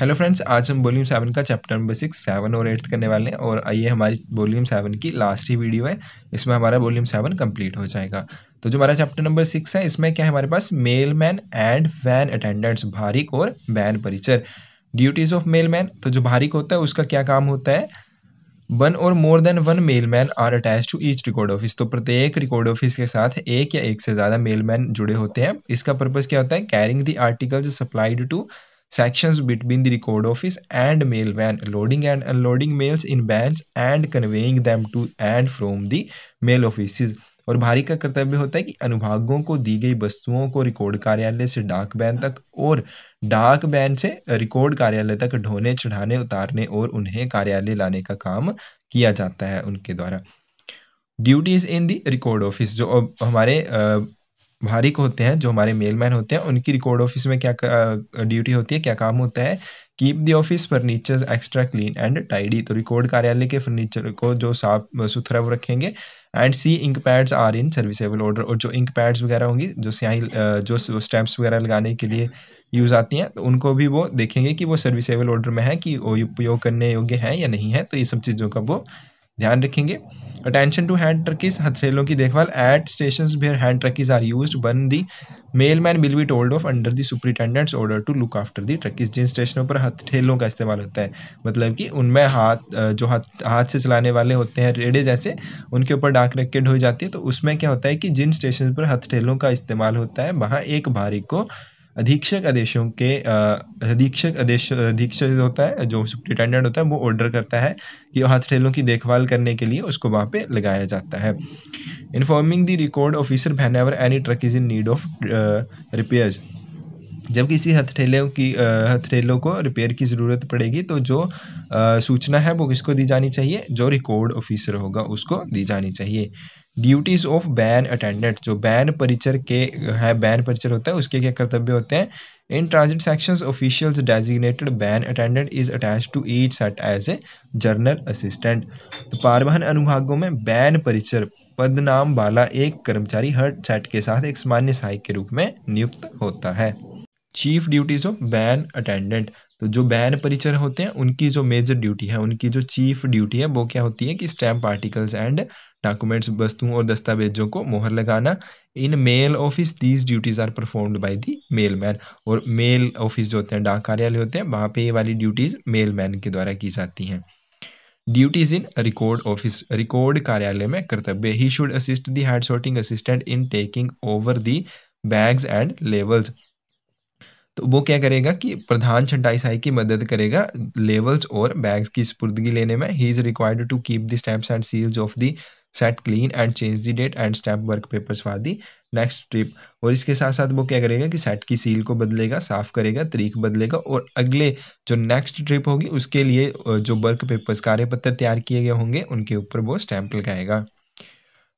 Hello friends आज हम volume seven का चैप्टर नंबर सिक्स सेवन और एट्थ करने वाले हैं और ये हमारी वॉल्यूम सेवन की लास्ट ही वीडियो है इसमें हमारा वॉल्यूम सेवन कंप्लीट हो जाएगा तो जो हमारा चैप्टर नंबर सिक्स है इसमें क्या है हमारे पास mail man and van attendants भारिक और वैन परिचर ड्यूटीज ऑफ मेल मैन तो जो भारिक होता है उसका क्या काम होता है वन और more than one mailman are attach to each record office तो प्रत्येक रिकॉर्ड ऑफिस के साथ एक या एक से ज़्यादा मेलमैन जुड़े होते हैं इसका पर्पज़ क्या होता है carrying the articles supplied to sections between the record office and mail van, loading and unloading mails in vans and conveying them to and from the mail offices. और भारी का कर्तव्य होता है कि अनुभागों को दी गई वस्तुओं को रिकॉर्ड कार्यालय से डाक बैन तक और डाक बैन से रिकॉर्ड कार्यालय तक ढोने चढ़ाने उतारने और उन्हें कार्यालय लाने का काम किया जाता है उनके द्वारा duties in the record office जो हमारे भारिक होते हैं जो हमारे मेलमैन होते हैं उनकी रिकॉर्ड ऑफिस में क्या ड्यूटी होती है क्या काम होता है keep the office furniture extra clean and tidy तो रिकॉर्ड कार्यालय के फर्नीचर को जो साफ सुथरा वो रखेंगे and see ink pads are in serviceable order और जो इंक पैड्स वगैरह होंगी जो स्याही जो स्टैम्प्स वगैरह लगाने के लिए यूज़ आती हैं तो उनको भी वो देखेंगे कि वो सर्विसेबल ऑर्डर में है कि वो उपयोग करने योग्य है या नहीं है तो ये सब चीज़ों का वो ध्यान रखेंगे अटेंशन टू हैंड ट्रकीज हथेलों की देखभाल at station where hand trucks are use बन the mail man will be told off under the superintendent's order to look after the trucks जिन स्टेशनों पर हथेलों का इस्तेमाल होता है मतलब कि उनमें हाथ जो हाथ हाथ से चलाने वाले होते हैं रेडे जैसे उनके ऊपर डाक रख के ढोई जाती है तो उसमें क्या होता है कि जिन स्टेशन पर हथेलों का इस्तेमाल होता है वहाँ एक भारी को अधीक्षक आदेशों के अधीक्षक आदेश अधीक्षक होता है जो सुप्रिटेंडेंट होता है वो ऑर्डर करता है कि हथठेलों की देखभाल करने के लिए उसको वहाँ पे लगाया जाता है informing the record officer whenever any truck is in need of repairs जब किसी हथठेलों की हथेलों को रिपेयर की ज़रूरत पड़ेगी तो जो आ, सूचना है वो किसको दी जानी चाहिए जो रिकॉर्ड ऑफिसर होगा उसको दी जानी चाहिए ड्यूटीज ऑफ बैन अटेंडेंट जो बैन परिचर के है बैन परिचर होता है उसके क्या कर्तव्य होते हैं in transit sections officials designated van attendant is attach to each set as a general assistant तो परिवहन अनुभागों में बैन परिचर पद नाम वाला एक कर्मचारी हर सेट के साथ एक सामान्य सहायक के रूप में नियुक्त होता है chief duties of van attendant तो जो बैन परिचर होते हैं उनकी जो मेजर ड्यूटी है उनकी जो चीफ ड्यूटी है वो क्या होती है कि स्टैम्प आर्टिकल्स एंड डॉक्यूमेंट्स वस्तुओं और दस्तावेजों को मोहर लगाना in mail office these duties are performed by the mail man और मेल ऑफिस जो होते हैं डाक कार्यालय होते हैं वहाँ पे ये वाली ड्यूटीज मेल मैन के द्वारा की जाती हैं ड्यूटीज इन रिकॉर्ड ऑफिस रिकॉर्ड कार्यालय में कर्तव्य he should assist the head sorting assistant in taking over the bags and labels तो वो क्या करेगा कि प्रधान छंटाई सहायक की मदद करेगा लेवल्स और बैग्स की स्पुर्दगी लेने में he is required to keep the stamps and seals of the set clean and change the date and stamp work papers for the next trip और इसके साथ साथ वो क्या करेगा कि सेट की सील को बदलेगा साफ करेगा तरीक बदलेगा और अगले जो नेक्स्ट ट्रिप होगी उसके लिए जो वर्क पेपर्स कार्य पत्र तैयार किए गए होंगे उनके ऊपर वो स्टैंप लगाएगा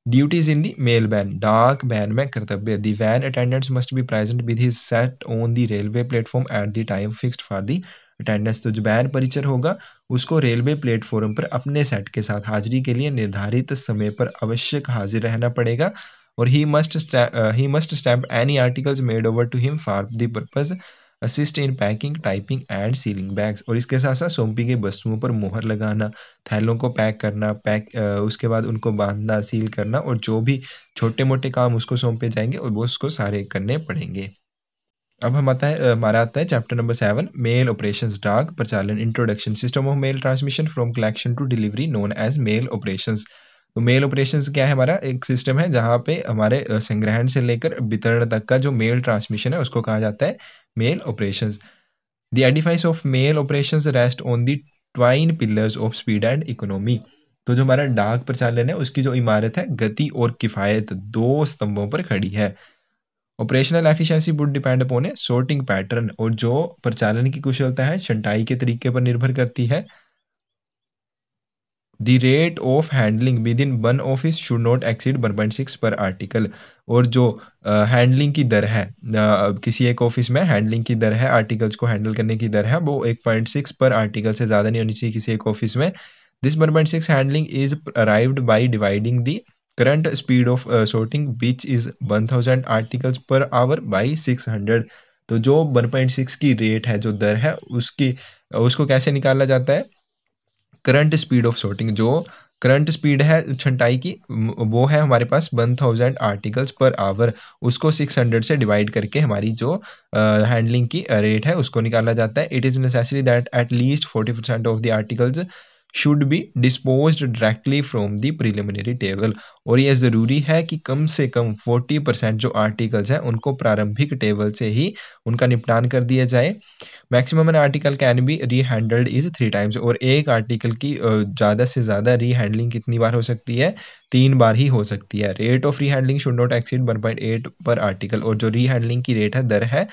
Duties in the mail van, dark van mein kartabya. The van attendants must be present with his set on the railway platform at the time fixed for the attendance तो जो बैन परिचर होगा उसको railway platform पर अपने set के साथ हाजिरी के लिए निर्धारित समय पर आवश्यक हाजिर रहना पड़ेगा और he must he must stamp any articles made over to him for the purpose assist in packing typing and sealing bags और इसके साथ साथ सोमपी गई वस्तुओं पर मोहर लगाना थैलों को पैक करना पैक उसके बाद उनको बांधना सील करना और जो भी छोटे मोटे काम उसको सौंपे जाएंगे और वो उसको सारे करने पड़ेंगे अब हम आता है हमारा आता है chapter number seven mail operation डाक प्रचालन introduction system of mail transmission from collection to delivery known as mail operation तो मेल ऑपरेशन क्या है हमारा एक सिस्टम है जहाँ पे हमारे संग्रहण से लेकर वितरण तक का जो मेल ट्रांसमिशन है उसको कहा जाता है male operations. The edifice of male operations rest on the twin pillars of speed and economy. तो जो हमारा डाक प्रचालन है उसकी जो इमारत है गति और किफायत दो स्तंभों पर खड़ी है operational efficiency would depend upon a sorting pattern और जो प्रचालन की कुशलता है छंटाई के तरीके पर निर्भर करती है the rate of handling within one office should not exceed six per article और जो हैंडलिंग uh, की दर है uh, किसी एक ऑफिस में हैंडलिंग की दर है आर्टिकल्स को हैंडल करने की दर है वो एक पॉइंट सिक्स पर आर्टिकल से ज़्यादा नहीं होनी चाहिए किसी एक ऑफिस में this one point six handling is arrived by dividing the current speed of sorting which is one thousand articles per hour by six hundred तो जो वन पॉइंट सिक्स की रेट है जो दर है उसकी उसको कैसे निकाला जाता है करंट स्पीड ऑफ सॉर्टिंग जो करंट स्पीड है छंटाई की वो है हमारे पास one thousand articles per hour उसको सिक्स हंड्रेड से डिवाइड करके हमारी जो हैंडलिंग uh, की रेट है उसको निकाला जाता है it is necessary that at least forty percent of the articles should be dispose directly from the preliminary table और यह ज़रूरी है कि कम से कम 40 परसेंट जो आर्टिकल्स हैं उनको प्रारंभिक टेबल से ही उनका निपटान कर दिया जाए maximum an article can be rehandled is three times और एक आर्टिकल की ज़्यादा से ज़्यादा री हैंडलिंग कितनी बार हो सकती है तीन बार ही हो सकती है rate of rehandling should not exceed one point eight per article और जो री हैंडलिंग की रेट है दर है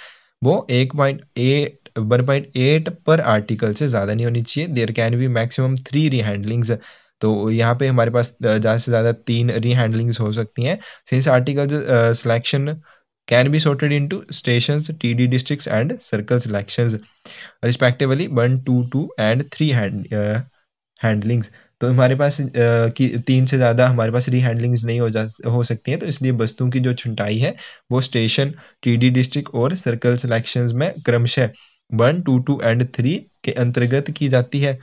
वो एक पॉइंट ए one point eight per article से ज़्यादा नहीं होनी चाहिए there can be maximum three rehandlings तो यहाँ पे हमारे पास ज़्यादा से ज़्यादा तीन रीहैंडलिंग्स हो सकती हैं since article selection can be sorted into station T D district and circle selection respectively one two two and three handlings तो हमारे पास की तीन से ज़्यादा हमारे पास रीहैंडलिंग्स नहीं हो जा हो सकती हैं तो इसलिए वस्तुओं की जो छंटाई है वो स्टेशन टी डी डिस्ट्रिक्ट और सर्कल सिलेक्शन में क्रमशः one two two and three के अंतर्गत की जाती है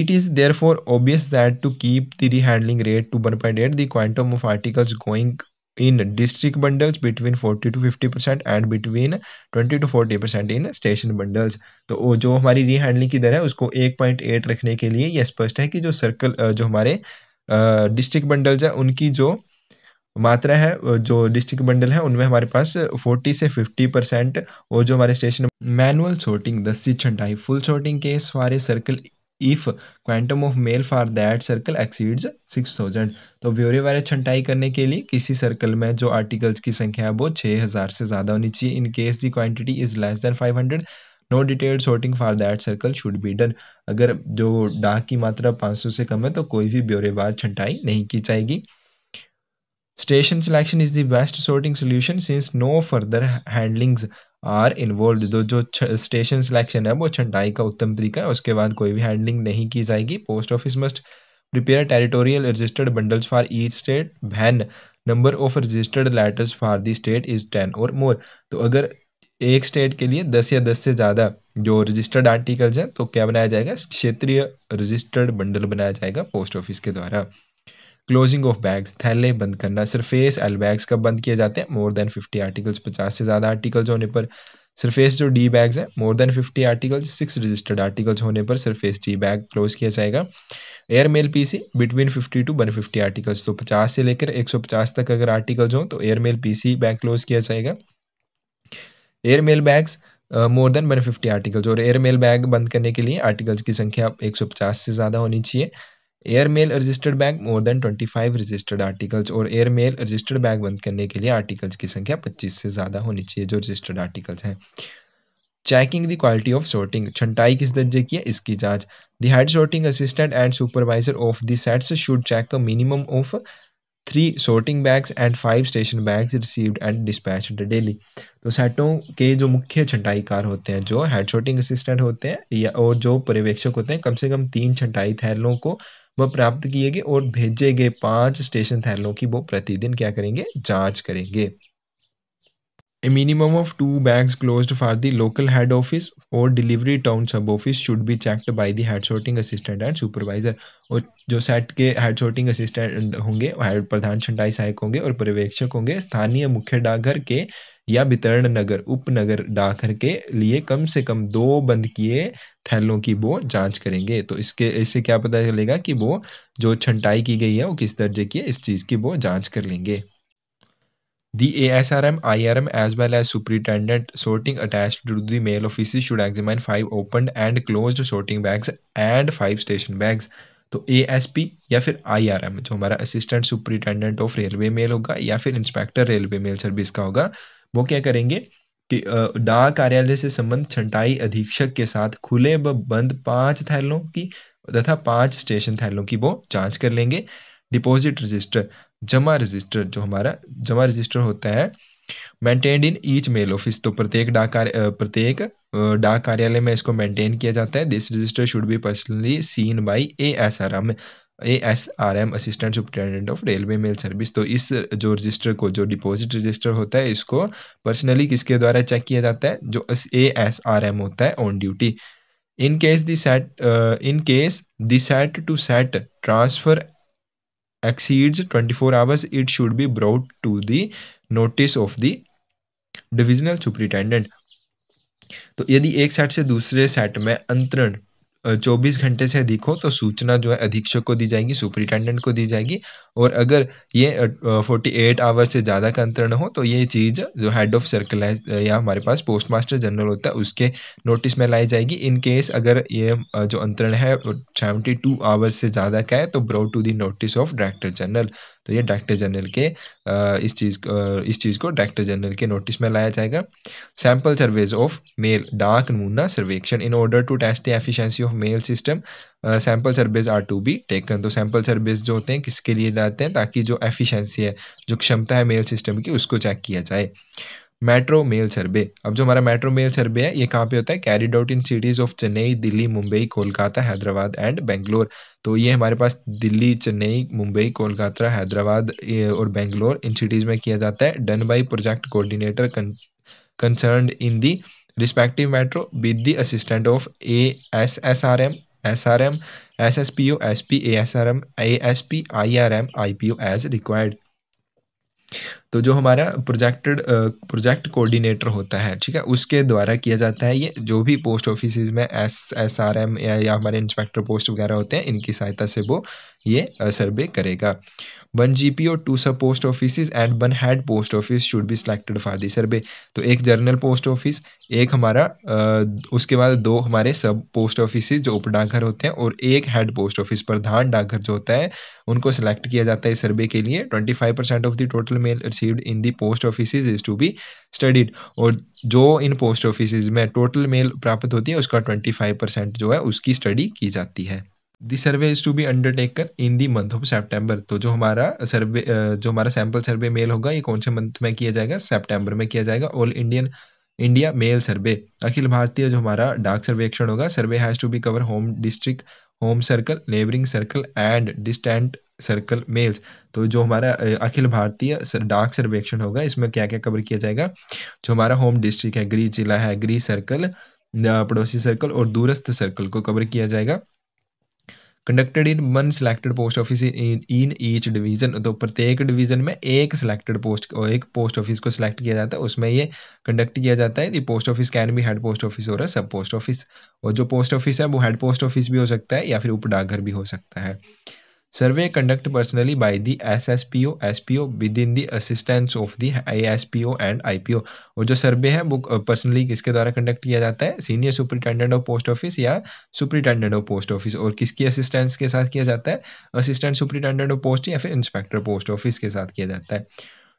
it is therefore obvious that to keep the rehandling rate to one point eight the quantum of articles going in district bundles between forty to fifty percent and between twenty to forty percent in station bundles तो जो हमारी रीहैंडलिंग की दर है उसको एक point eight रखने के लिए यह स्पष्ट है कि जो सर्कल जो हमारे डिस्ट्रिक्ट बंडल्स है उनकी जो मात्रा है जो डिस्ट्रिक्ट बंडल है उनमें हमारे पास 40 से 50 परसेंट और जो हमारे स्टेशन मैनुअल दस दस्सी छंटाई फुल शोटिंग के सारे circle if quantum of mail for that circle exceeds six thousand तो ब्योरे वाले छंटाई करने के लिए किसी सर्कल में जो आर्टिकल्स की संख्या है वो छः हज़ार से ज़्यादा होनी चाहिए in case the quantity is less than five hundred no detailed sorting for that circle should be done अगर जो डाक की मात्रा 500 से कम है तो कोई भी ब्योरेवार छंटाई नहीं की जाएगी station selection is the best sorting solution since no further handling are involve जो जो स्टेशन सिलेक्शन है वो छंटाई का उत्तम तरीका है उसके बाद कोई भी हैंडलिंग नहीं की जाएगी post office must prepare territorial registered bundles for each state when number of registered letters for the state is ten or more तो अगर एक स्टेट के लिए दस या दस से ज़्यादा जो रजिस्टर्ड आर्टिकल्स हैं तो क्या बनाया जाएगा क्षेत्रीय रजिस्टर्ड बंडल बनाया जाएगा पोस्ट ऑफिस के द्वारा क्लोजिंग ऑफ बैग्स थैले बंद करना सरफेस एल बैग्स कब बंद किए जाते हैं मोर देन फिफ्टी आर्टिकल्स पचास से ज़्यादा आर्टिकल्स होने पर सरफेस जो डी बैग्स हैं more than fifty articles six registered articles होने पर सरफेस डी बैग क्लोज किया जाएगा air mail PC between fifty to one fifty articles तो पचास से लेकर एक सौ पचास तक अगर आर्टिकल्स हों तो air mail PC bag close किया जाएगा air mail bags more than one fifty articles और एयर मेल बैग बंद करने के लिए आर्टिकल्स की संख्या एक सौ पचास से ज़्यादा होनी चाहिए air mail registered bag more than 25 registered articles और एयर मेल रजिस्टर्ड बैग बंद करने के लिए आर्टिकल्स की संख्या 25 से ज़्यादा होनी चाहिए जो रजिस्टर्ड आर्टिकल्स हैं checking the quality of sorting छंटाई किस दर्जे की है इसकी जांच the head sorting assistant and supervisor of the sets should check minimum of three sorting bags and five station bags received and dispatch daily तो सेटों के जो मुख्य छंटाईकार होते हैं जो हेड सोर्टिंग असिस्टेंट होते हैं या और जो पर्यवेक्षक होते हैं कम से कम तीन छंटाई थैलों को वह प्राप्त किए गए और भेजे गए पाँच स्टेशन थैलों की वो प्रतिदिन क्या करेंगे जाँच करेंगे A minimum of two bags closed for the local head office और delivery town sub office should be checked by the head sorting assistant and supervisor. और जो सेट के हेड सोर्टिंग असिस्टेंट होंगे हेड प्रधान छंटाई सहायक होंगे और पर्यवेक्षक होंगे स्थानीय मुख्य डाकघर के या वितरण नगर उपनगर डाकघर के लिए कम से कम दो बंद किए थैलों की वो जांच करेंगे तो इसके इससे क्या पता चलेगा कि वो जो छंटाई की गई है वो किस दर्जे की है इस चीज़ की वो जांच कर लेंगे The ASRM, IRM as well as superintendent sorting attached to the mail offices should examine five opened and closed sorting bags and five station bags. तो ए एस पी या फिर आई आर एम जो हमारा assistant superintendent of railway mail होगा या फिर inspector railway mail service का होगा वो क्या करेंगे कि डाक कार्यालय से संबंध छंटाई अधीक्षक के साथ खुले व बंद पांच थैलों की तथा पांच स्टेशन थैलों की वो जांच कर लेंगे डिपॉजिट रजिस्टर जमा रजिस्टर जो हमारा जमा रजिस्टर होता है maintained in each mail office तो प्रत्येक डाक प्रत्येक डाक कार्यालय में इसको मेंटेन किया जाता है this register should be personally seen by A S R M A S R M assistant superintendent of railway mail service तो इस जो रजिस्टर को जो डिपॉजिट रजिस्टर होता है इसको पर्सनली किसके द्वारा चेक किया जाता है जो ए एस आर एम होता है on duty in case the set in case the set to set transfer exceeds 24 hours, it should be brought to the notice of the divisional superintendent तो यदि एक सेट से दूसरे सेट में अंतरण 24 घंटे से अधिक हो तो सूचना जो है अधीक्षक को दी जाएगी सुपरिटेंडेंट को दी जाएगी और अगर ये 48 आवर्स से ज़्यादा का अंतरण हो तो ये चीज़ जो हेड ऑफ सर्कल है या हमारे पास पोस्ट मास्टर जनरल होता है उसके नोटिस में लाई जाएगी इन केस अगर ये जो अंतरण है सेवेंटी आवर्स से ज़्यादा का है तो brought to the notice of director general तो ये डायरेक्टर जनरल के इस चीज़ इस चीज़ को डायरेक्टर जनरल के नोटिस में लाया जाएगा सैम्पल सर्वेज ऑफ मेल डार्क नमूना सर्वेक्षण in order to test the efficiency of mail system sample surveys are to be taken तो सैम्पल सर्वेज जो होते हैं किसके लिए जाते हैं ताकि जो एफिशिएंसी है जो क्षमता है मेल सिस्टम की उसको चेक किया जाए मेट्रो मेल सर्वे अब जो हमारा मेट्रो मेल सर्वे है ये कहाँ पे होता है carried out in cities of Chennai Delhi Mumbai Kolkata Hyderabad and Bangalore तो ये हमारे पास दिल्ली चेन्नई मुंबई कोलकाता हैदराबाद और बेंगलोर इन सिटीज में किया जाता है done by project coordinator concern in the respective metro with the assistant of A S S R M S R M S S P O S P A S R M A S P I R M I P O as required तो जो हमारा projected project coordinator होता है ठीक है उसके द्वारा किया जाता है ये जो भी पोस्ट ऑफिस में एस एस आर एम या, या हमारे इंस्पेक्टर पोस्ट वगैरह होते हैं इनकी सहायता से वो ये सर्वे करेगा वन जी पी और two sub post office and one head post office should be selected for the survey तो एक जर्नल पोस्ट ऑफिस एक हमारा उसके बाद दो हमारे सब पोस्ट ऑफिस जो उप डाकघर होते हैं और एक हेड पोस्ट ऑफिस प्रधान डाकघर जो होता है उनको सिलेक्ट किया जाता है इस सर्वे के लिए twenty five percent of the total mail received in the post office is to be studied और जो इन पोस्ट ऑफिस में टोटल मेल प्राप्त होती है उसका ट्वेंटी फाइव परसेंट जो है उसकी स्टडी की जाती है the survey is to be undertaken in the month of September तो जो हमारा सर्वे जो हमारा सैम्पल सर्वे मेल होगा ये कौन से मंथ में किया जाएगा सेप्टेम्बर में किया जाएगा all Indian India mail survey अखिल भारतीय जो हमारा डाक सर्वेक्षण होगा survey has to be cover home district home circle neighbouring circle and distant circle mails तो जो हमारा अखिल भारतीय डाक सर्वेक्षण होगा इसमें क्या क्या कवर किया जाएगा जो हमारा होम डिस्ट्रिक्ट है गृह जिला है गृह सर्कल पड़ोसी सर्कल और दूरस्थ सर्कल को कवर किया जाएगा conducted in one selected post office in each division तो प्रत्येक डिवीजन में एक सिलेक्टेड पोस्ट और एक पोस्ट ऑफिस को सिलेक्ट किया जाता है उसमें ये कंडक्ट किया जाता है पोस्ट ऑफिस कैन भी हेड पोस्ट ऑफिस हो रहा है सब पोस्ट ऑफिस और जो पोस्ट ऑफिस है वो हेड पोस्ट ऑफिस भी हो सकता है या फिर उप डाकघर भी हो सकता है Survey with personally by the SSPO, SPO within the assistance of the ASPO and IPO. और जो सर्वे है वो पर्सनली uh, किसके द्वारा कंडक्ट किया जाता है senior superintendent of post office या सुपरिटेंडेंट ऑफ पोस्ट ऑफिस और किसकी असिस्टेंस के साथ किया जाता है असिस्टेंट सुपरिटेंडेंट ऑफ पोस्ट या फिर इंस्पेक्टर पोस्ट ऑफिस के साथ किया जाता है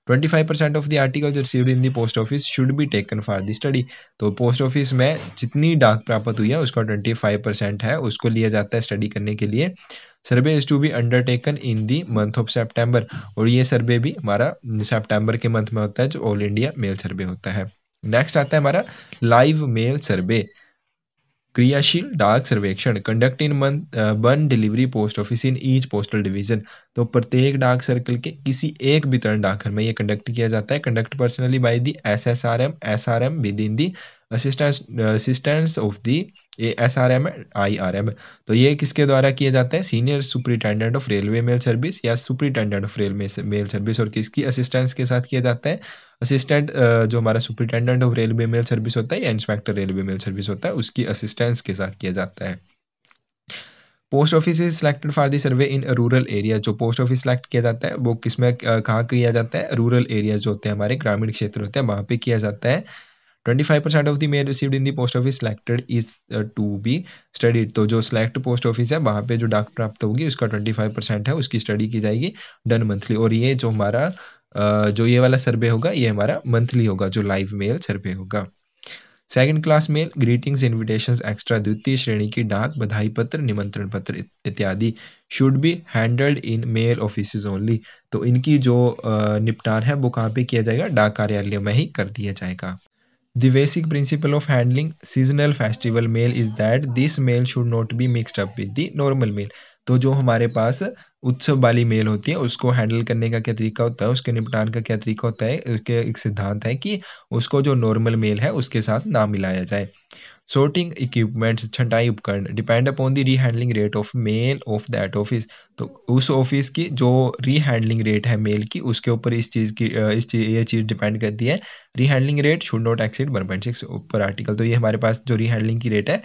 25% of the article received in the post office should be taken for the study तो पोस्ट ऑफिस में जितनी डाक प्राप्त हुई है उसका 25% है उसको लिया जाता है स्टडी करने के लिए survey is to be undertaken in the month of September और ये सर्वे भी हमारा सेप्टेम्बर के मंथ में होता है जो ऑल इंडिया मेल सर्वे होता है नेक्स्ट आता है हमारा लाइव मेल सर्वे क्रियाशील डाक सर्वेक्षण conduct in month one delivery post office in each postal division तो प्रत्येक डाक सर्कल के किसी एक वितरण डाकघर में ये कंडक्ट किया जाता है conduct personally by the SSRM SRM within the assistance assistance of the A S R M I R M तो ये किसके द्वारा किए जाते हैं senior superintendent of railway mail service या superintendent of railway mail service और किसकी असिस्टेंस के साथ किए जाते हैं असिस्टेंट जो हमारा superintendent of railway mail service होता है या इंस्पेक्टर रेलवे मेल सर्विस होता है उसकी असिस्टेंस के साथ किया जाता है post office is selected for the survey in rural area जो पोस्ट ऑफिस सेलेक्ट किया जाता है वो किसमें कहाँ किया जाता है रूरल एरिया जो होते हैं हमारे ग्रामीण क्षेत्र होते हैं वहाँ पे किया जाता है 25% of the mail received in the post office selected is to be studied तो जो सिलेक्ट पोस्ट ऑफिस है वहाँ पे जो डाक प्राप्त होगी उसका 25% है उसकी स्टडी की जाएगी डन मंथली और ये जो हमारा uh, जो ये वाला सर्वे होगा ये हमारा मंथली होगा जो लाइव मेल सर्वे होगा second class mail greetings invitation extra द्वितीय श्रेणी की डाक बधाई पत्र निमंत्रण पत्र इत्यादि should be handled in mail office only तो इनकी जो uh, निपटान है वो कहाँ पे किया जाएगा डाक कार्यालय में ही कर दिया जाएगा The basic principle of handling seasonal festival meal is that this meal should not be mixed up with the normal meal. तो जो हमारे पास उत्सव वाली मेल होती है उसको हैंडल करने का क्या तरीका होता है उसके निपटान का क्या तरीका होता है उसके एक सिद्धांत है कि उसको जो नॉर्मल मेल है उसके साथ ना मिलाया जाए sorting इक्विपमेंट्स छंटाई उपकरण depend upon the rehandling rate of mail of that office तो उस ऑफिस की जो रीहैंडलिंग रेट है मेल की उसके ऊपर इस चीज़ की इस चीज़ ये चीज़ डिपेंड करती है rehandling rate should not exceed one point six per article तो ये हमारे पास जो रीहैंडलिंग की रेट है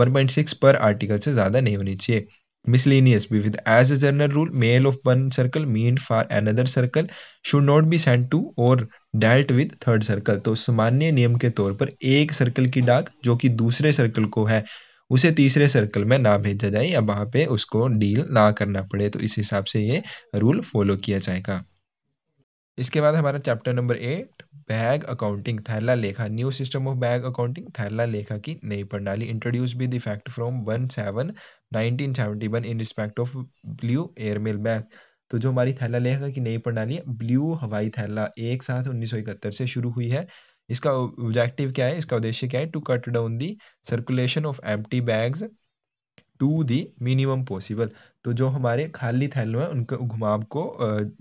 one point six per article से ज़्यादा नहीं होनी चाहिए miscellaneous with as a general rule male of one circle meant for another circle should not be sent to or dealt with third circle तो सामान्य नियम के तौर पर एक सर्कल की डाक जो कि दूसरे सर्कल को है उसे तीसरे सर्कल में ना भेजा जाए या वहां पे उसको डील ना करना पड़े तो इस हिसाब से ये रूल फॉलो किया जाएगा इसके बाद हमारा chapter number eight bag accounting थैला लेखा new system of bag accounting थैला लेखा की नई प्रणाली introduce be the from one seven nineteen seventy one in respect of blue airmail bag तो जो हमारी थैला लेखा की नई प्रणाली है ब्लू हवाई थैला एक साथ उन्नीस सौ इकहत्तर से शुरू हुई है इसका ऑब्जेक्टिव क्या है इसका उद्देश्य क्या है to cut down the circulation of empty bags to the minimum possible तो जो हमारे खाली थैलों हैं उनके घुमाव को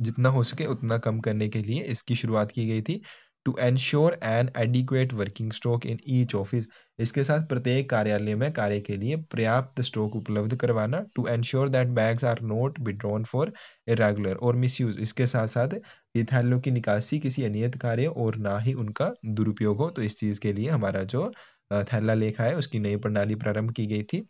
जितना हो सके उतना कम करने के लिए इसकी शुरुआत की गई थी to ensure an adequate working stock in each office इसके साथ प्रत्येक कार्यालय में कार्य के लिए पर्याप्त स्टॉक उपलब्ध करवाना to ensure that bags are not withdrawn for irregular और मिसयूज इसके साथ साथ ये थैलों की निकासी किसी अनियत कार्य और ना ही उनका दुरुपयोग हो तो इस चीज़ के लिए हमारा जो थैला लेखा है उसकी नई प्रणाली प्रारंभ की गई थी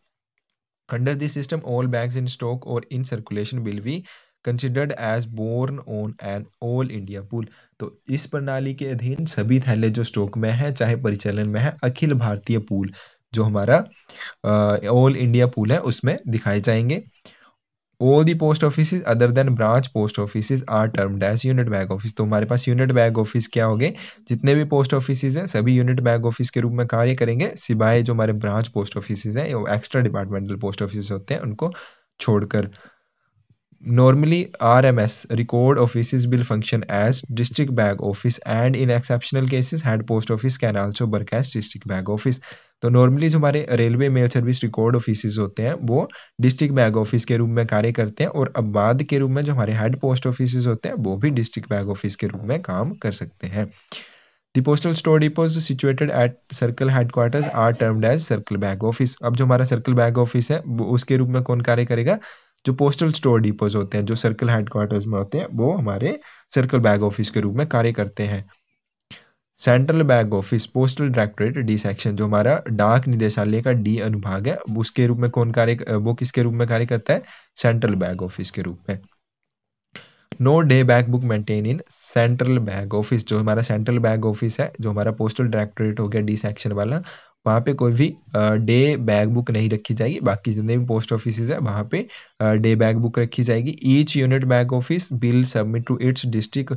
Under this system, all bags in stock or in circulation will be considered as borne on an all India pool तो इस प्रणाली के अधीन सभी थैले जो स्टॉक में है चाहे परिचालन में है अखिल भारतीय पूल जो हमारा ऑल इंडिया पूल है उसमें दिखाए जाएंगे all the post office other than branch post office are term as unit bag office तो हमारे पास यूनिट बैग ऑफिस क्या हो गए जितने भी पोस्ट ऑफिस हैं सभी यूनिट बैग ऑफिस के रूप में कार्य करेंगे सिवाय जो हमारे ब्रांच पोस्ट ऑफिस हैं एक्स्ट्रा डिपार्टमेंटल पोस्ट ऑफिस होते हैं उनको छोड़कर normally rms record offices will function as district bag office and in exceptional cases head post office can also work as district bag office तो normally जो हमारे railway mail service record offices होते हैं वो डिस्ट्रिक्ट बैग ऑफिस के रूप में कार्य करते हैं और अब बाद के रूप में जो हमारे हेड पोस्ट ऑफिसेज होते हैं वो भी डिस्ट्रिक्ट बैग ऑफिस के रूप में काम कर सकते हैं the postal store depots situated at circle head headquarters are termed as circle bag office अब जो हमारा सर्कल बैग ऑफिस है वो उसके रूप में कौन कार्य करेगा जो पोस्टल स्टोर डिपोज होते हैं जो सर्कल हेडक्वार्टर्स में होते हैं वो हमारे सर्कल बैग ऑफिस के रूप में कार्य करते हैं central bag office postal directorate D section जो हमारा डाक निदेशालय का डी अनुभाग है उसके रूप में कौन कार्य वो किसके रूप में कार्य करता है सेंट्रल बैग ऑफिस के रूप में no day bag book maintain in central bag office जो हमारा सेंट्रल बैग ऑफिस है जो हमारा पोस्टल डायरेक्टोरेट हो गया डी सेक्शन वाला वहाँ पे कोई भी डे बैग बुक नहीं रखी जाएगी बाकी जितने भी पोस्ट ऑफिस है वहाँ पे डे बैग बुक रखी जाएगी each unit bag office will submit to its district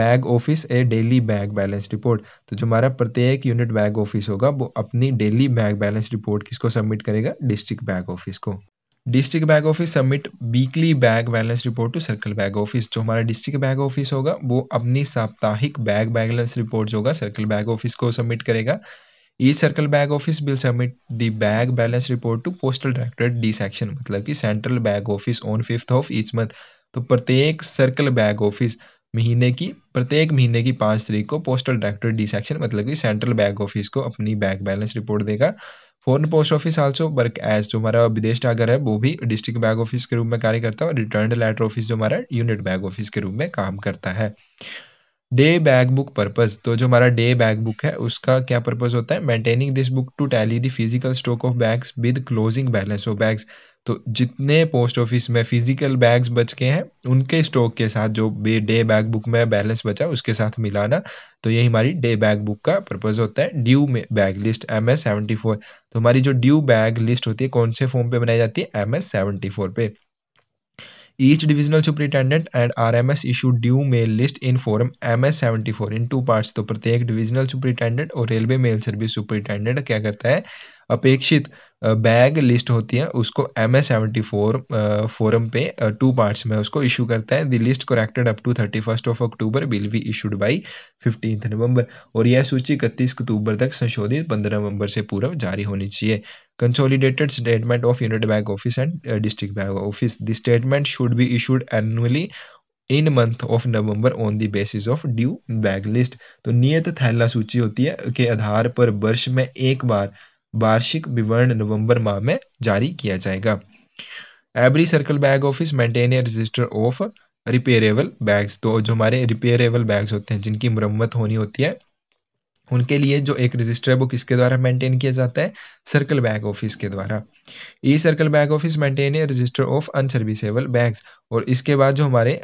bag office a daily bag balance report तो जो हमारा प्रत्येक यूनिट बैग ऑफिस होगा वो अपनी डेली बैग बैलेंस रिपोर्ट किसको सबमिट करेगा डिस्ट्रिक्ट बैग ऑफिस को district bag office submit weekly bag balance report to circle bag office जो हमारा डिस्ट्रिक्ट बैग ऑफिस होगा वो अपनी साप्ताहिक बैग बैलेंस रिपोर्ट जो होगा सर्कल बैग ऑफिस को सबमिट करेगा each circle bag office will submit the bag balance report to postal directorate D section मतलब कि central bag office on fifth of each month तो प्रत्येक सर्कल बैग ऑफिस महीने की प्रत्येक महीने की पाँच तारीख को पोस्टल डायरेक्टरेट डी सेक्शन मतलब कि सेंट्रल बैग ऑफिस को अपनी बैग बैलेंस रिपोर्ट देगा foreign post office also work as जो हमारा विदेश डागर है वो भी डिस्ट्रिक्ट बैग ऑफिस के रूप में कार्य करता है और रिटर्न लेटर ऑफिस जो हमारा यूनिट बैग ऑफिस के रूप में काम करता है डे बैग बुक पर्पज तो जो हमारा डे बैग बुक है उसका क्या पर्पज होता है maintaining this book to tally the physical stock of bags with closing balance of bags तो जितने पोस्ट ऑफिस में फिजिकल बैग्स बच के हैं उनके स्टॉक के साथ जो डे बैग बुक में बैलेंस बचा उसके साथ मिलाना तो ये हमारी डे बैग बुक का पर्पज होता है due bag list M S seventy four तो हमारी जो ड्यू बैग लिस्ट होती है कौन से फॉर्म पे बनाई जाती है एम एस सेवेंटी फोर पे Each divisional superintendent and RMS issued due mail list in form MS74 in two parts तो प्रत्येक डिविजनल सुपरिटेंडेंट और रेलवे मेल सर्विस सुपरिटेंडेंट क्या करता है अपेक्षित बैग लिस्ट होती है उसको M S seventy four form पे टू पार्ट्स में उसको इशू करता है the list corrected up to thirty first of October will be issued by fifteenth November और यह सूची इकतीस अक्टूबर तक संशोधित पंद्रह नवंबर से पूर्व जारी होनी चाहिए consolidated statement of unit bank office and district district office the statement should be issued annually in month of November on the basis of due bag list तो नियत थैला सूची होती है के आधार पर वर्ष में एक बार वार्षिक विवरण नवंबर माह में जारी किया जाएगा every circle bag office maintain a register of repairable bags तो जो हमारे रिपेयरेबल बैग्स होते हैं जिनकी मुरम्मत होनी होती है उनके लिए जो एक रजिस्टर है वो किसके द्वारा मेंटेन किया जाता है सर्कल बैग ऑफिस के द्वारा each circle bag office maintain a register of unserviceable bags और इसके बाद जो हमारे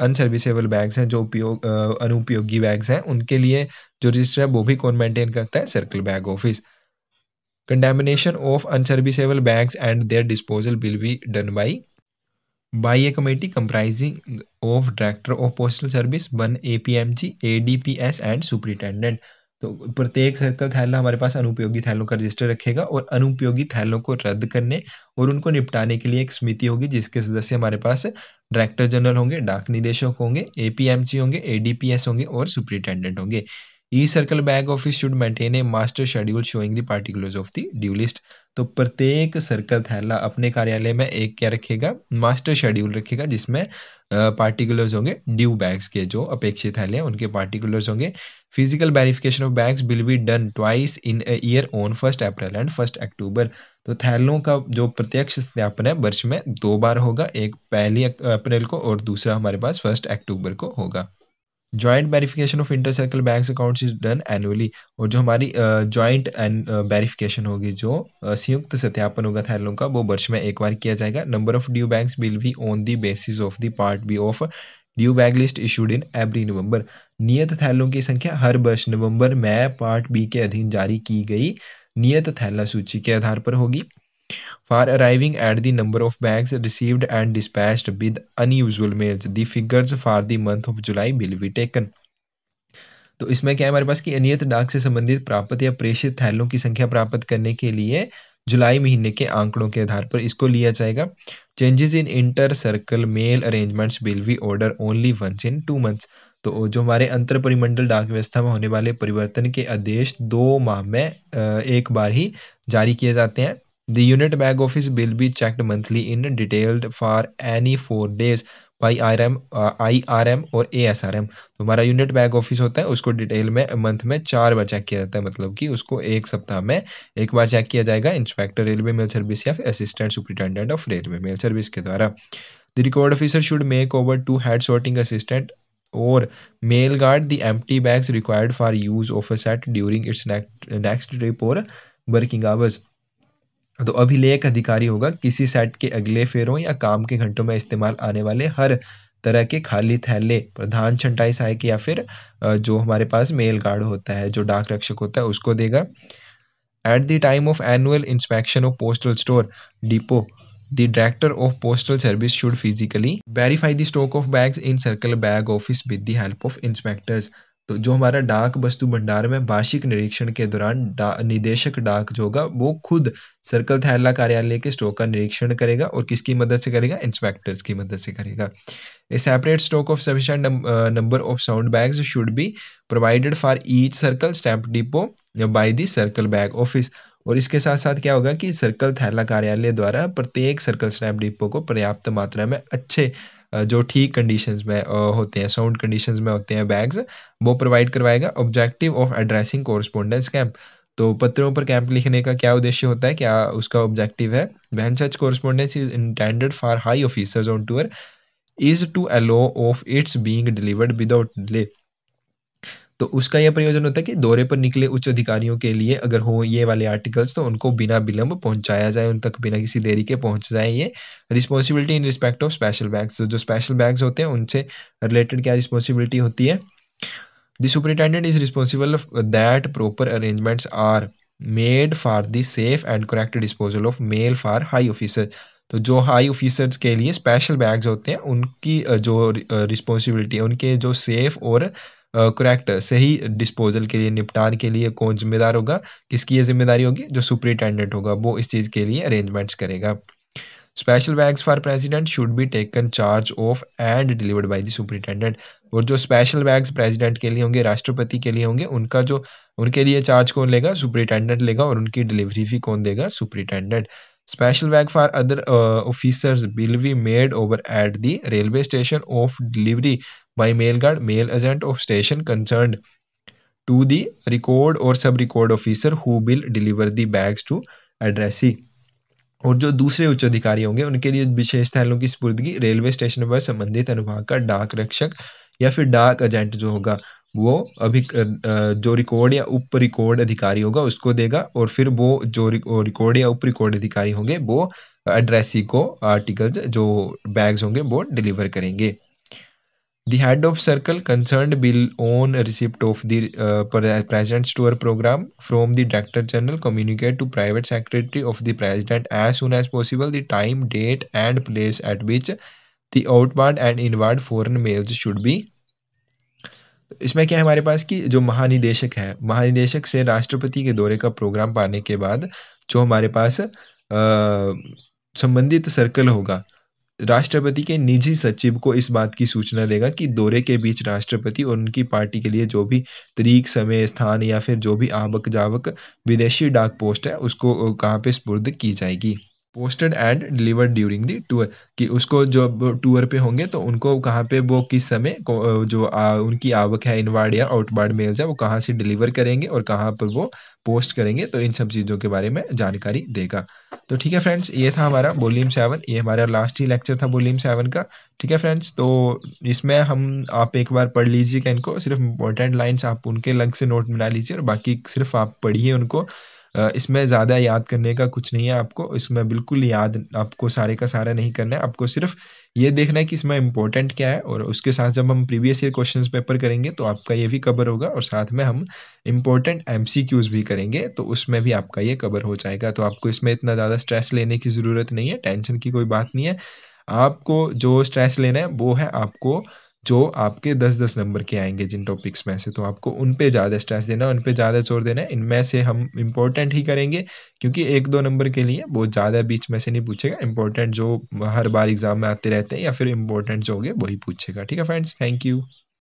अनसर्विसेबल बैग्स हैं जो उपयोग अनुपयोगी बैग्स हैं उनके लिए जो रजिस्टर है वो भी कौन मेंटेन करता है circle bag office Condemnation of unserviceable banks and their disposal will be done by by a committee comprising of director of postal service one A P M G A D P S and superintendent तो प्रत्येक circle थैला हमारे पास अनुपयोगी थैलों का register रखेगा और अनुपयोगी थैलों को रद्द करने और उनको निपटाने के लिए एक समिति होगी जिसके सदस्य हमारे पास डायरेक्टर जनरल होंगे डाक निदेशक होंगे ए पी एम जी होंगे ए डी पी एस होंगे और सुप्रिंटेंडेंट होंगे each circle bag office should maintain a master schedule showing the particulars of the due list तो प्रत्येक सर्कल थैला अपने कार्यालय में एक क्या रखेगा मास्टर शेड्यूल रखेगा जिसमें पार्टिकुलर्स होंगे ड्यू बैग्स के जो अपेक्षित थैले हैं उनके पार्टिकुलर्स होंगे physical verification of bags will be done twice in year on first April and first October तो थैलों का जो प्रत्यक्ष सत्यापन है वर्ष में दो बार होगा एक पहली अप्रैल को और दूसरा हमारे पास फर्स्ट अक्टूबर को होगा joint verification of inter circle bag account is done annually और जो हमारी ज्वाइंट वेरिफिकेशन होगी जो संयुक्त सत्यापन होगा थैलों का वो वर्ष में एक बार किया जाएगा नंबर ऑफ ड्यू बैंक will be on the basis of the part B of due bag list issued in every November नियत थैलों की संख्या हर वर्ष नवंबर में पार्ट बी के अधीन जारी की गई नियत थैला सूची के आधार पर होगी For arriving at the number of bags received and dispatched with unusual mails, the figures for the month of July will be taken. तो इसमें क्या है हमारे पास कि अनियत डाक से संबंधित प्राप्त या प्रेषित थैलों की संख्या प्राप्त करने के लिए जुलाई महीने के आंकड़ों के आधार पर इसको लिया जाएगा changes in inter circle mail arrangements will be order only once in two months तो जो हमारे अंतर परिमंडल डाक व्यवस्था में होने वाले परिवर्तन के आदेश दो माह में एक बार ही जारी किए जाते हैं The unit back office will be checked monthly in detail for any four days by R M I R M और ए एस आर एम तो हमारा यूनिट बैग ऑफिस होता है उसको डिटेल में मंथ में चार बार चेक किया जाता है मतलब कि उसको एक सप्ताह में एक बार चेक किया जाएगा इंस्पेक्टर रेलवे मेल सर्विस या फिर assistant superintendent of railway mail service के द्वारा the record officer should make over to head sorting assistant और mail guard the empty bags required for use of a set during its next trip और working hours तो अभिलेख अधिकारी होगा किसी set के अगले फेरों या काम के घंटों में इस्तेमाल आने वाले हर तरह के खाली थैले प्रधान छंटाई सहायक या फिर जो हमारे पास मेल गार्ड होता है जो डाक रक्षक होता है उसको देगा at the time of annual inspection of postal store depot the director of postal service should physically verify the stock of bags in circle bag office with the help of inspectors तो जो हमारा डाक वस्तु भंडार में वार्षिक निरीक्षण के दौरान डा, निदेशक डाक जो होगा वो खुद सर्कल थैला कार्यालय के स्टॉक का निरीक्षण करेगा और किसकी मदद से करेगा इंस्पेक्टर्स की मदद से करेगा a separate stock of sufficient number of sound bags should be provided for each circle stamp depot by the circle bag office और इसके साथ साथ क्या होगा कि सर्कल थैला कार्यालय द्वारा प्रत्येक सर्कल स्टैंप डिपो को पर्याप्त मात्रा में अच्छे जो ठीक कंडीशंस में होते हैं साउंड कंडीशंस में होते हैं बैग्स वो प्रोवाइड करवाएगा objective of addressing correspondence camp तो पत्रों पर कैंप लिखने का क्या उद्देश्य होता है क्या उसका ऑब्जेक्टिव है when such correspondence is intended for high officers on tour is to allow of its being delivered without delay तो उसका यह प्रयोजन होता है कि दौरे पर निकले उच्च अधिकारियों के लिए अगर हो ये वाले आर्टिकल्स तो उनको बिना विलंब पहुंचाया जाए उन तक बिना किसी देरी के पहुंच जाए ये responsibility in respect of special bags तो जो स्पेशल बैग्स होते हैं उनसे रिलेटेड क्या रिस्पॉन्सिबिलिटी होती है the superintendent is responsible that proper arrangements are made for the safe and correct disposal of mail for high officer तो जो हाई ऑफिसर्स के लिए स्पेशल बैग्स होते हैं उनकी जो रिस्पॉन्सिबिलिटी है उनके जो सेफ और करेक्ट सही डिस्पोजल के लिए निपटान के लिए कौन जिम्मेदार होगा किसकी ये जिम्मेदारी होगी जो सुपरिटेंडेंट होगा वो इस चीज़ के लिए अरेंजमेंट्स करेगा special bags for president should be taken charge of and delivered by the superintendent और जो स्पेशल बैग्स प्रेसिडेंट के लिए होंगे राष्ट्रपति के लिए होंगे उनका जो उनके लिए चार्ज कौन लेगा सुपरिटेंडेंट लेगा और उनकी डिलीवरी फी कौन देगा superintendent special bag for other officers will be made over at the railway station of delivery by mail guard mail agent of station concerned to the record or sub record officer who will deliver the bags to addressee और जो दूसरे उच्च अधिकारी होंगे उनके लिए विशेष थैलों की स्पुर्दगी रेलवे स्टेशन पर संबंधित अनुभाग का डाक रक्षक या फिर डाक एजेंट जो होगा वो अभी जो रिकॉर्ड या उप रिकॉर्ड अधिकारी होगा उसको देगा और फिर वो जो रिकॉर्ड या उप रिकॉर्ड अधिकारी होंगे वो एड्रेसी को आर्टिकल्स जो बैग्स होंगे वो डिलीवर करेंगे The head of circle concerned bill on receipt of the uh, President's Tour program from the Director General communicate to Private Secretary of the President as soon as possible the time, date, and place at which the outward and inward foreign mails should be इसमें क्या है हमारे पास कि जो महानिदेशक है महानिदेशक से राष्ट्रपति के दौरे का प्रोग्राम पाने के बाद जो हमारे पास संबंधित सर्कल होगा राष्ट्रपति के निजी सचिव को इस बात की सूचना देगा कि दौरे के बीच राष्ट्रपति और उनकी पार्टी के लिए जो भी तरीक समय स्थान या फिर जो भी आवक जावक विदेशी डाक पोस्ट है उसको कहाँ पे स्पुर्द की जाएगी posted and delivered during the tour कि उसको जो टूर पे होंगे तो उनको कहाँ पे वो किस समय जो आ, उनकी आवक है इनवार्ड या आउटवार्ड मेल्स है वो कहाँ से डिलीवर करेंगे और कहाँ पर वो पोस्ट करेंगे तो इन सब चीज़ों के बारे में जानकारी देगा तो ठीक है फ्रेंड्स ये था हमारा वॉल्यूम सेवन ये हमारा लास्ट ही लेक्चर था वॉल्यूम सेवन का ठीक है फ्रेंड्स तो इसमें हम आप एक बार पढ़ लीजिएगा इनको सिर्फ इंपॉर्टेंट लाइन्स आप उनके लग से नोट बना लीजिए और बाकी सिर्फ आप पढ़िए उनको इसमें ज़्यादा याद करने का कुछ नहीं है आपको इसमें बिल्कुल याद आपको सारे का सारा नहीं करना है आपको सिर्फ ये देखना है कि इसमें इम्पोर्टेंट क्या है और उसके साथ जब हम प्रीवियस ईयर क्वेश्चंस पेपर करेंगे तो आपका ये भी कवर होगा और साथ में हम इम्पोर्टेंट एम भी करेंगे तो उसमें भी आपका ये कवर हो जाएगा तो आपको इसमें इतना ज़्यादा स्ट्रेस लेने की ज़रूरत नहीं है टेंशन की कोई बात नहीं है आपको जो स्ट्रेस लेना है वो है आपको जो आपके दस दस नंबर के आएंगे जिन टॉपिक्स में से तो आपको उन पे ज़्यादा स्ट्रेस देना उन पे ज़्यादा जोर देना इनमें से हम इम्पोर्टेंट ही करेंगे क्योंकि एक दो नंबर के लिए बहुत ज़्यादा बीच में से नहीं पूछेगा इम्पोर्टेंट जो हर बार एग्जाम में आते रहते हैं या फिर इम्पोर्टेंट जो होंगे वही पूछेगा ठीक है फ्रेंड्स थैंक यू